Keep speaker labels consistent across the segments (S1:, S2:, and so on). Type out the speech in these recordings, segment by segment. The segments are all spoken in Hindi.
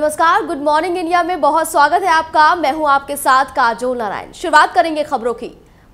S1: नमस्कार गुड मॉर्निंग इंडिया में बहुत स्वागत है आपका मैं हूं आपके साथ काजोल नारायण शुरुआत करेंगे खबरों की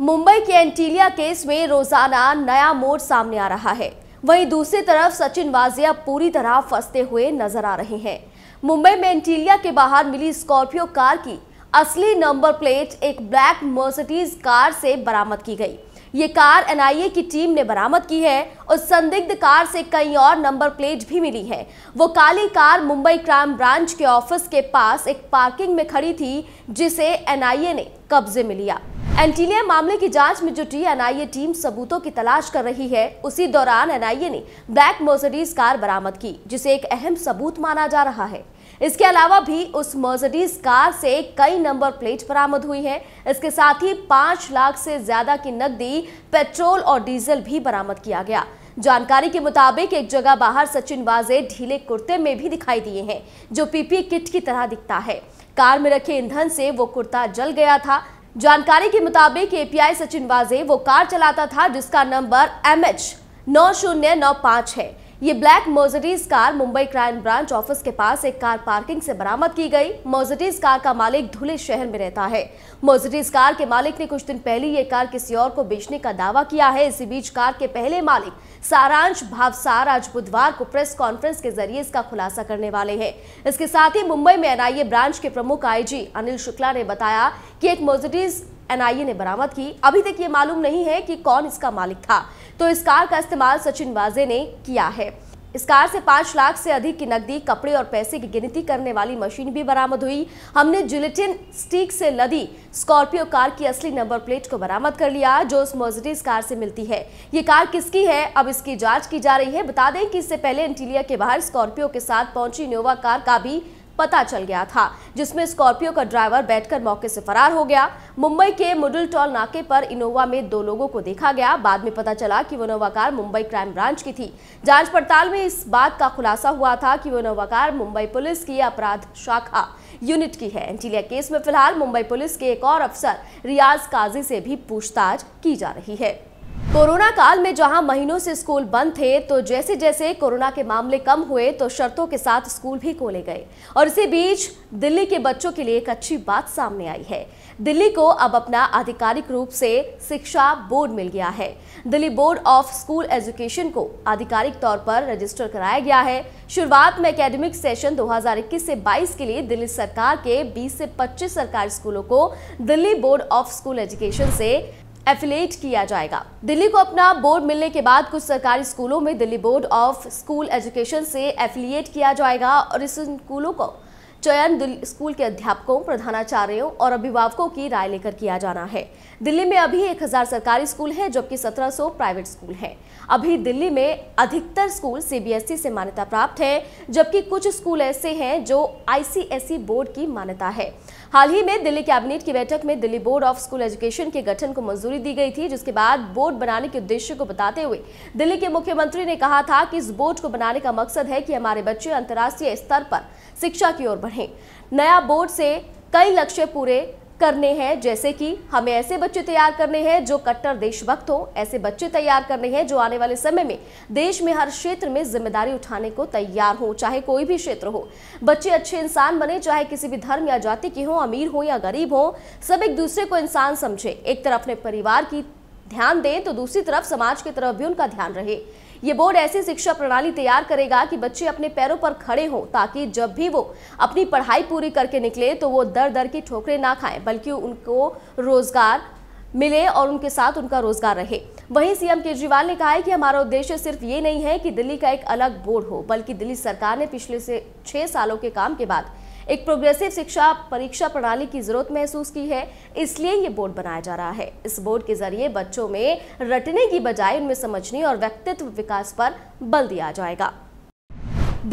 S1: मुंबई के एंटीलिया केस में रोजाना नया मोड़ सामने आ रहा है वहीं दूसरी तरफ सचिन वाजिया पूरी तरह फंसते हुए नजर आ रहे हैं मुंबई में एंटीलिया के बाहर मिली स्कॉर्पियो कार की असली नंबर प्लेट एक ब्लैक मर्सिडीज कार से बरामद की गई ये कार एनआईए की टीम ने बरामद की है और संदिग्ध कार से कई और नंबर प्लेट भी मिली है वो काली कार मुंबई क्राइम ब्रांच के ऑफिस के पास एक पार्किंग में खड़ी थी जिसे एनआईए ने कब्जे में लिया एंटीलिया मामले की जांच में जुटी एनआईए टीम सबूतों की तलाश कर रही है उसी दौरान एनआईए ने ब्लैक मर्सिडीज कार बरामद की जिसे एक अहम सबूत माना जा रहा है इसके अलावा भी उस मर्सिडीज कार से कई नंबर प्लेट बरामद हुई है इसके साथ ही पांच लाख से ज्यादा की नकदी पेट्रोल और डीजल भी बरामद किया गया जानकारी के मुताबिक एक जगह बाहर सचिन वाजे ढीले कुर्ते में भी दिखाई दिए हैं जो पीपी किट की तरह दिखता है कार में रखे ईंधन से वो कुर्ता जल गया था जानकारी के मुताबिक एपीआई सचिन वाजे वो कार चलाता था जिसका नंबर एम एच नौ शून्य नौ पांच है ये black Mercedes car Mumbai crime branch office के पास एक कार पार्किंग से बरामद की गई मोजरीज कार का मालिक धुले शहर में रहता है मोजरीज कार के मालिक ने कुछ दिन पहले ये कार किसी और को बेचने का दावा किया है इसी बीच कार के पहले मालिक सारांश भावसार आज बुधवार को प्रेस कॉन्फ्रेंस के जरिए इसका खुलासा करने वाले है इसके साथ ही मुंबई में एनआईए ब्रांच के प्रमुख आईजी अनिल शुक्ला ने बताया की एक मोजरीज एनआईए ने बरामद की अभी तक ये मालूम नहीं है कि कौन इसका मालिक था तो इस कार का इस्तेमाल सचिन वाजे ने किया है इस कार से पांच लाख से अधिक की नकदी कपड़े और पैसे की गिनती करने वाली मशीन भी बरामद हुई हमने जुलेटिन स्टिक से लदी स्कॉर्पियो कार की असली नंबर प्लेट को बरामद कर लिया जो उस मर्सिडीज कार से मिलती है ये कार किसकी है अब इसकी जांच की जा रही है बता दें कि इससे पहले इंटीलिया के बाहर स्कॉर्पियो के साथ पहुंची इनोवा कार का भी पता चल गया था जिसमें स्कॉर्पियो का ड्राइवर बैठकर मौके से फरार हो गया मुंबई के मुडल टॉल नाके पर इनोवा में दो लोगों को देखा गया बाद में पता चला कि वो Innova car Mumbai crime branch की थी जांच पड़ताल में इस बात का खुलासा हुआ था कि वो इनोवा कार मुंबई पुलिस की अपराध शाखा यूनिट की है एंटीलिया केस में फिलहाल मुंबई पुलिस के एक और अफसर रियाज काजी से भी पूछताछ की जा रही है कोरोना काल में जहां महीनों से स्कूल बंद थे तो जैसे जैसे कोरोना के मामले कम हुए तो शर्तों के साथ स्कूल भी खोले गए और इसी बीच दिल्ली के बच्चों के लिए एक अच्छी बात सामने आई है दिल्ली को अब अपना आधिकारिक रूप से शिक्षा बोर्ड मिल गया है Delhi board of school education को आधिकारिक तौर पर रजिस्टर कराया गया है शुरुआत में अकेडमिक सेशन दो से बाईस के लिए दिल्ली सरकार के बीस से पच्चीस सरकारी स्कूलों को Delhi board of school education से एफिलेट किया जाएगा दिल्ली को अपना बोर्ड मिलने के बाद कुछ सरकारी स्कूलों में Delhi board of school education से एफिलिएट किया जाएगा और इस स्कूलों को चयन स्कूल के अध्यापकों प्रधानाचार्यों और अभिभावकों की राय लेकर किया जाना है दिल्ली में अभी 1000 सरकारी स्कूल हैं जबकि 1700 प्राइवेट स्कूल हैं अभी दिल्ली में अधिकतर स्कूल सीबीएसई से मान्यता प्राप्त है जबकि कुछ स्कूल ऐसे हैं जो आईसीएसई बोर्ड की मान्यता है हाल ही में दिल्ली कैबिनेट की बैठक में Delhi board of school education के गठन को मंजूरी दी गई थी जिसके बाद बोर्ड बनाने के उद्देश्य को बताते हुए दिल्ली के मुख्यमंत्री ने कहा था कि इस बोर्ड को बनाने का मकसद है कि हमारे बच्चे अंतर्राष्ट्रीय स्तर पर शिक्षा की ओर बढ़े नया बोर्ड से कई लक्ष्य पूरे करने हैं जैसे कि हमें ऐसे बच्चे तैयार करने हैं जो कट्टर देशभक्त हो ऐसे बच्चे तैयार करने हैं जो आने वाले समय में देश में हर क्षेत्र में जिम्मेदारी उठाने को तैयार हो चाहे कोई भी क्षेत्र हो बच्चे अच्छे इंसान बने चाहे किसी भी धर्म या जाति के हों अमीर हो या गरीब हो सब एक दूसरे को इंसान समझे एक तरफ अपने परिवार की ध्यान दें तो दूसरी तरफ समाज की तरफ भी उनका ध्यान रहे ये बोर्ड ऐसी शिक्षा प्रणाली तैयार करेगा कि बच्चे अपने पैरों पर खड़े हों ताकि जब भी वो अपनी पढ़ाई पूरी करके निकले तो वो दर दर की ठोकरें ना खाएं बल्कि उनको रोजगार मिले और उनके साथ उनका रोजगार रहे वहीं सीएम केजरीवाल ने कहा है कि हमारा उद्देश्य सिर्फ ये नहीं है कि दिल्ली का एक अलग बोर्ड हो बल्कि दिल्ली सरकार ने पिछले से छह सालों के काम के बाद एक प्रोग्रेसिव शिक्षा परीक्षा प्रणाली की जरूरत महसूस की है इसलिए ये बोर्ड बनाया जा रहा है इस बोर्ड के जरिए बच्चों में रटने की बजाय उनमें समझने और व्यक्तित्व विकास पर बल दिया जाएगा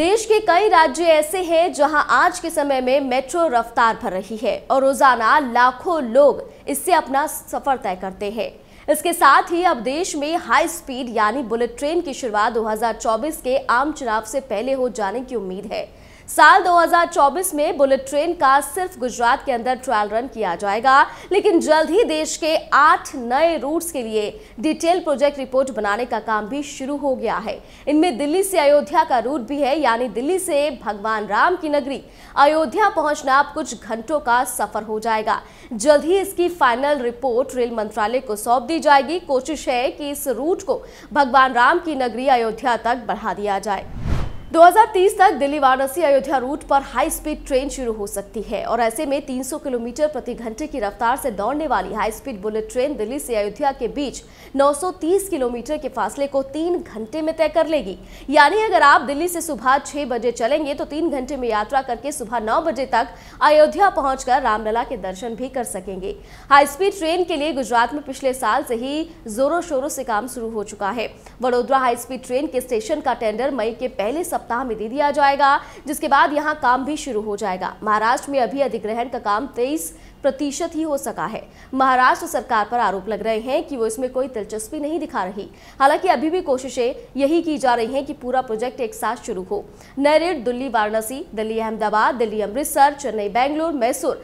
S1: देश के कई राज्य ऐसे हैं जहां आज के समय में मेट्रो रफ्तार भर रही है और रोजाना लाखों लोग इससे अपना सफर तय करते हैं इसके साथ ही अब देश में हाई स्पीड यानी बुलेट ट्रेन की शुरुआत 2024 के आम चुनाव से पहले हो जाने की उम्मीद है साल 2024 में बुलेट ट्रेन का सिर्फ गुजरात के अंदर ट्रायल रन किया जाएगा लेकिन जल्द ही देश के आठ नए रूट्स के लिए डिटेल प्रोजेक्ट रिपोर्ट बनाने का काम भी शुरू हो गया है इनमें दिल्ली से अयोध्या का रूट भी है यानी दिल्ली से भगवान राम की नगरी अयोध्या पहुंचना कुछ घंटों का सफर हो जाएगा जल्द ही इसकी फाइनल रिपोर्ट रेल मंत्रालय को सौंप दी जाएगी कोशिश है कि इस रूट को भगवान राम की नगरी अयोध्या तक बढ़ा दिया जाए 2030 तक दिल्ली वाराणसी अयोध्या रूट पर हाई स्पीड ट्रेन शुरू हो सकती है और ऐसे में 300 किलोमीटर प्रति घंटे की रफ्तार से दौड़ने वाली high speed bullet train Delhi से अयोध्या के बीच 930 किलोमीटर के फासले को तीन घंटे में तय कर लेगी यानी अगर आप दिल्ली से सुबह छह बजे चलेंगे तो तीन घंटे में यात्रा करके सुबह नौ बजे तक अयोध्या पहुँच रामलला के दर्शन भी कर सकेंगे हाई स्पीड ट्रेन के लिए गुजरात में पिछले साल से ही जोरों शोरों से काम शुरू हो चुका है वडोदरा हाई स्पीड ट्रेन के स्टेशन का टेंडर मई के पहले सप्ताह सप्ताह में दे दिया जाएगा जिसके बाद यहाँ काम भी शुरू हो जाएगा महाराष्ट्र में अभी अधिग्रहण का काम तेईस प्रतिशत ही हो सका है महाराष्ट्र सरकार पर आरोप लग रहे हैं कि वो इसमें कोई दिलचस्पी नहीं दिखा रही हालांकि अभी भी कोशिशें यही की जा रही हैं कि पूरा प्रोजेक्ट एक साथ शुरू हो नए दिल्ली वाराणसी दिल्ली अहमदाबाद दिल्ली अमृतसर चेन्नई बेंगलुरु मैसूर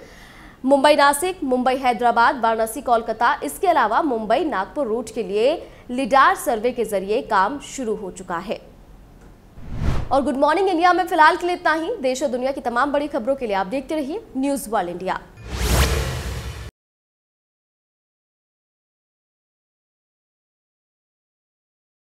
S1: मुंबई नासिक मुंबई हैदराबाद वाराणसी कोलकाता इसके अलावा मुंबई नागपुर रूट के लिए लिडार सर्वे के जरिए काम शुरू हो चुका है और गुड मॉर्निंग इंडिया में फिलहाल के लिए इतना ही देश और दुनिया की तमाम बड़ी खबरों के लिए आप देखते रहिए न्यूज़ वर्ल्ड इंडिया